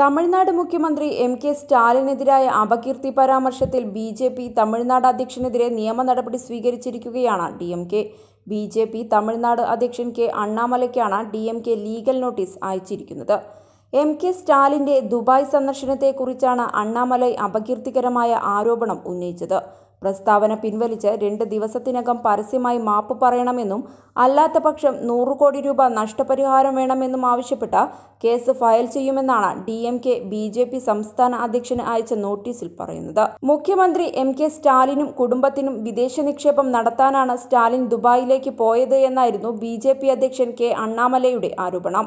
തമിഴ്നാട് മുഖ്യമന്ത്രി M K സ്റ്റാലിനെതിരായ അപകീർത്തി പരാമർശത്തിൽ ബി ജെ പി തമിഴ്നാട് അധ്യക്ഷനെതിരെ നിയമ നടപടി സ്വീകരിച്ചിരിക്കുകയാണ് D M K B J P Tamil Nadu അധ്യക്ഷൻ കെ അണ്ണാമലയ്ക്കാണ് D M K legal notice അയച്ചിരിക്കുന്നത് എം കെ സ്റ്റാലിൻ്റെ ദുബായ് സന്ദർശനത്തെക്കുറിച്ചാണ് അണ്ണാമലൈ അപകീർത്തികരമായ ആരോപണം ഉന്നയിച്ചത് പ്രസ്താവന പിൻവലിച്ച് രണ്ട് ദിവസത്തിനകം പരസ്യമായി മാപ്പ് പറയണമെന്നും അല്ലാത്തപക്ഷം നൂറ് കോടി രൂപ നഷ്ടപരിഹാരം വേണമെന്നും ആവശ്യപ്പെട്ട കേസ് ഫയൽ ചെയ്യുമെന്നാണ് D M K B J P സംസ്ഥാന അധ്യക്ഷന് അയച്ച നോട്ടീസിൽ പറയുന്നത് മുഖ്യമന്ത്രി എം കെ സ്റ്റാലിനും കുടുംബത്തിനും വിദേശ നിക്ഷേപം നടത്താനാണ് സ്റ്റാലിൻ ദുബായിലേക്ക് പോയത് എന്നായിരുന്നു ബി ജെ പി അധ്യക്ഷൻ കെ അണ്ണാമലയുടെ ആരോപണം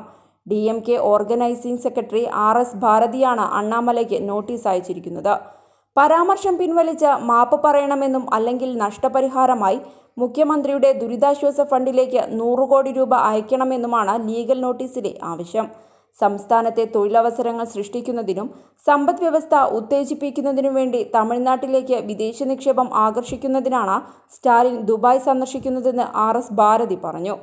D M K organising secretary R S ഭാരതിയാണ് അണ്ണാമലയ്ക്ക് നോട്ടീസ് അയച്ചിരിക്കുന്നത് പരാമർശം പിൻവലിച്ച് മാപ്പ് പറയണമെന്നും അല്ലെങ്കിൽ നഷ്ടപരിഹാരമായി മുഖ്യമന്ത്രിയുടെ ദുരിതാശ്വാസ ഫണ്ടിലേക്ക് നൂറ് കോടി രൂപ അയക്കണമെന്നുമാണ് ലീഗൽ നോട്ടീസിലെ ആവശ്യം സംസ്ഥാനത്തെ തൊഴിലവസരങ്ങൾ സൃഷ്ടിക്കുന്നതിനും സമ്പദ് വ്യവസ്ഥ ഉത്തേജിപ്പിക്കുന്നതിനും വേണ്ടി തമിഴ്നാട്ടിലേക്ക് വിദേശ നിക്ഷേപം ആകർഷിക്കുന്നതിനാണ് സ്റ്റാലിൻ ദുബായ് സന്ദർശിക്കുന്നതെന്ന് ആർ എസ് ഭാരതി പറഞ്ഞു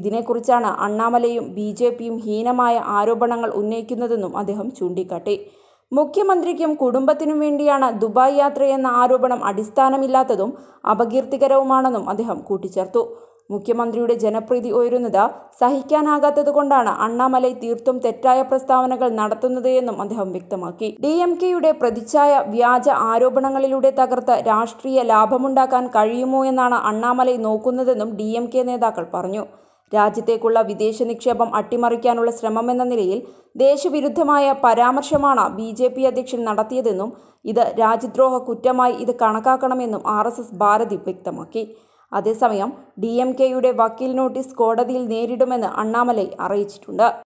ഇതിനെക്കുറിച്ചാണ് അണ്ണാമലയും ബി ജെ പിയും ഹീനമായ ആരോപണങ്ങൾ ഉന്നയിക്കുന്നതെന്നും അദ്ദേഹം ചൂണ്ടിക്കാട്ടി മുഖ്യമന്ത്രിക്കും കുടുംബത്തിനും വേണ്ടിയാണ് ദുബായ് യാത്രയെന്ന ആരോപണം അടിസ്ഥാനമില്ലാത്തതും അപകീർത്തികരവുമാണെന്നും അദ്ദേഹം കൂട്ടിച്ചേർത്തു മുഖ്യമന്ത്രിയുടെ ജനപ്രീതി ഉയരുന്നത് സഹിക്കാനാകാത്തതുകൊണ്ടാണ് അണ്ണാമലൈ തീർത്തും തെറ്റായ പ്രസ്താവനകൾ നടത്തുന്നത് എന്നും അദ്ദേഹം വ്യക്തമാക്കി ഡി എം കെയുടെ പ്രതിച്ഛായ വ്യാജ ആരോപണങ്ങളിലൂടെ തകർത്ത് രാഷ്ട്രീയ ലാഭമുണ്ടാക്കാൻ കഴിയുമോ എന്നാണ് അണ്ണാമലൈ നോക്കുന്നതെന്നും ഡി എം കെ നേതാക്കൾ പറഞ്ഞു രാജ്യത്തേക്കുള്ള വിദേശ നിക്ഷേപം അട്ടിമറിക്കാനുള്ള ശ്രമമെന്ന നിലയിൽ ദേശവിരുദ്ധമായ പരാമർശമാണ് ബി ജെ പി അധ്യക്ഷൻ നടത്തിയതെന്നും ഇത് രാജ്യദ്രോഹ കുറ്റമായി ഇത് കണക്കാക്കണമെന്നും ആർ എസ് എസ് ഭാരതി വ്യക്തമാക്കി അതേസമയം ഡി എം കെയുടെ വക്കീൽ നോട്ടീസ് കോടതിയിൽ നേരിടുമെന്ന് അണ്ണാമലൈ അറിയിച്ചിട്ടുണ്ട്